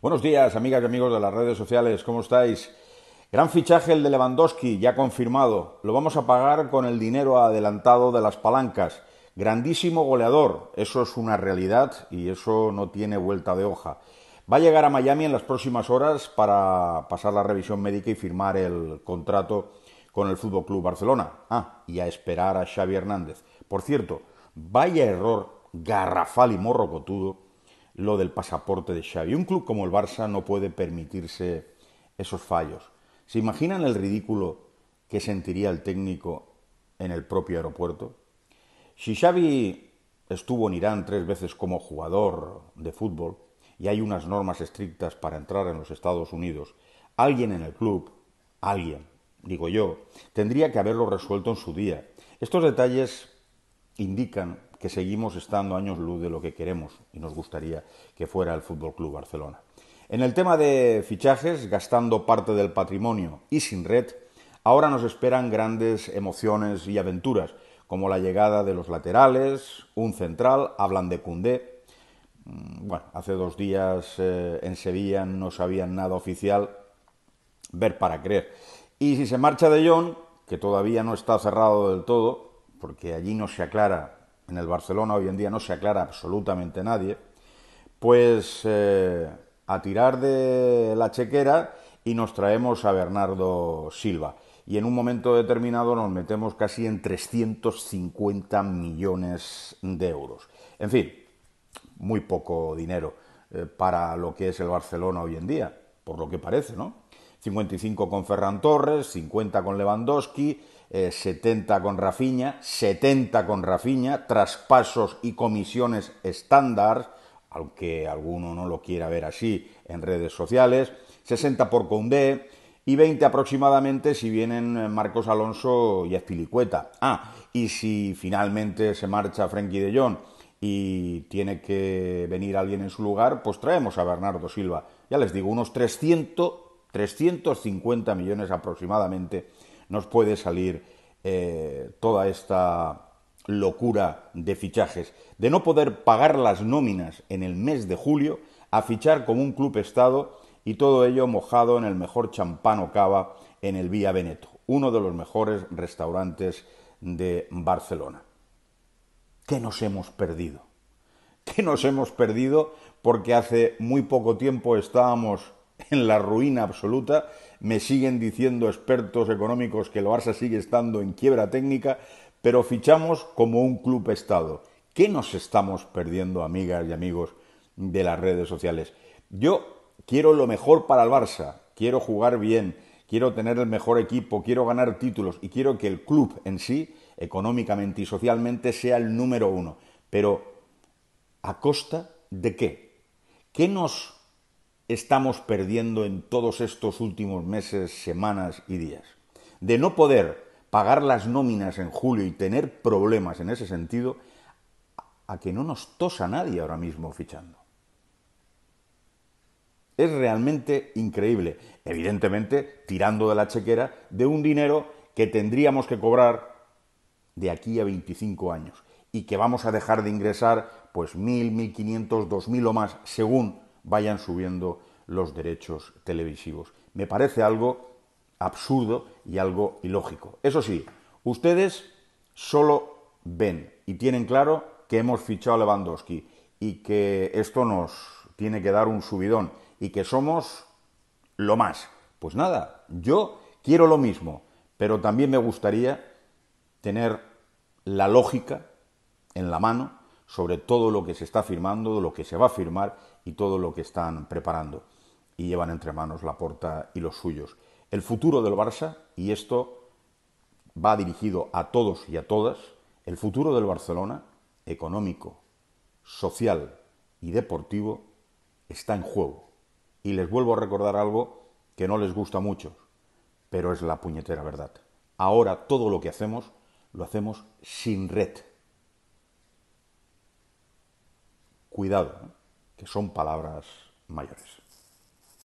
Buenos días, amigas y amigos de las redes sociales, ¿cómo estáis? Gran fichaje el de Lewandowski, ya confirmado. Lo vamos a pagar con el dinero adelantado de las palancas. Grandísimo goleador, eso es una realidad y eso no tiene vuelta de hoja. Va a llegar a Miami en las próximas horas para pasar la revisión médica y firmar el contrato con el Fútbol Club Barcelona. Ah, y a esperar a Xavi Hernández. Por cierto, vaya error garrafal y cotudo, lo del pasaporte de Xavi. Un club como el Barça no puede permitirse esos fallos. ¿Se imaginan el ridículo que sentiría el técnico en el propio aeropuerto? Si Xavi estuvo en Irán tres veces como jugador de fútbol y hay unas normas estrictas para entrar en los Estados Unidos, alguien en el club, alguien, digo yo, tendría que haberlo resuelto en su día. Estos detalles indican que seguimos estando años luz de lo que queremos y nos gustaría que fuera el Fútbol Club Barcelona. En el tema de fichajes, gastando parte del patrimonio y sin red, ahora nos esperan grandes emociones y aventuras, como la llegada de los laterales, un central, hablan de Cundé. Mm, bueno, hace dos días eh, en Sevilla no sabían nada oficial, ver para creer. Y si se marcha de John, que todavía no está cerrado del todo, porque allí no se aclara en el Barcelona hoy en día no se aclara absolutamente nadie, pues eh, a tirar de la chequera y nos traemos a Bernardo Silva. Y en un momento determinado nos metemos casi en 350 millones de euros. En fin, muy poco dinero eh, para lo que es el Barcelona hoy en día, por lo que parece, ¿no? 55 con Ferran Torres, 50 con Lewandowski, 70 eh, con Rafiña, 70 con Rafiña, traspasos y comisiones estándar, aunque alguno no lo quiera ver así en redes sociales, 60 por Condé y 20 aproximadamente si vienen eh, Marcos Alonso y Espilicueta. Ah, y si finalmente se marcha Frenkie de Jong y tiene que venir alguien en su lugar, pues traemos a Bernardo Silva. Ya les digo, unos 300 350 millones aproximadamente nos puede salir eh, toda esta locura de fichajes. De no poder pagar las nóminas en el mes de julio, a fichar como un club estado y todo ello mojado en el mejor champán o cava en el Vía Veneto, uno de los mejores restaurantes de Barcelona. ¿Qué nos hemos perdido? ¿Qué nos hemos perdido? Porque hace muy poco tiempo estábamos en la ruina absoluta. Me siguen diciendo expertos económicos que el Barça sigue estando en quiebra técnica, pero fichamos como un club Estado. ¿Qué nos estamos perdiendo, amigas y amigos de las redes sociales? Yo quiero lo mejor para el Barça, quiero jugar bien, quiero tener el mejor equipo, quiero ganar títulos y quiero que el club en sí, económicamente y socialmente, sea el número uno. Pero, ¿a costa de qué? ¿Qué nos estamos perdiendo en todos estos últimos meses, semanas y días. De no poder pagar las nóminas en julio y tener problemas en ese sentido, a que no nos tosa nadie ahora mismo fichando. Es realmente increíble, evidentemente tirando de la chequera de un dinero que tendríamos que cobrar de aquí a 25 años y que vamos a dejar de ingresar pues 1.000, 1.500, 2.000 o más según vayan subiendo los derechos televisivos. Me parece algo absurdo y algo ilógico. Eso sí, ustedes solo ven y tienen claro que hemos fichado a Lewandowski y que esto nos tiene que dar un subidón y que somos lo más. Pues nada, yo quiero lo mismo, pero también me gustaría tener la lógica en la mano sobre todo lo que se está firmando, lo que se va a firmar y todo lo que están preparando. Y llevan entre manos la porta y los suyos. El futuro del Barça, y esto va dirigido a todos y a todas, el futuro del Barcelona, económico, social y deportivo, está en juego. Y les vuelvo a recordar algo que no les gusta mucho, pero es la puñetera verdad. Ahora todo lo que hacemos lo hacemos sin red. cuidado, que son palabras mayores.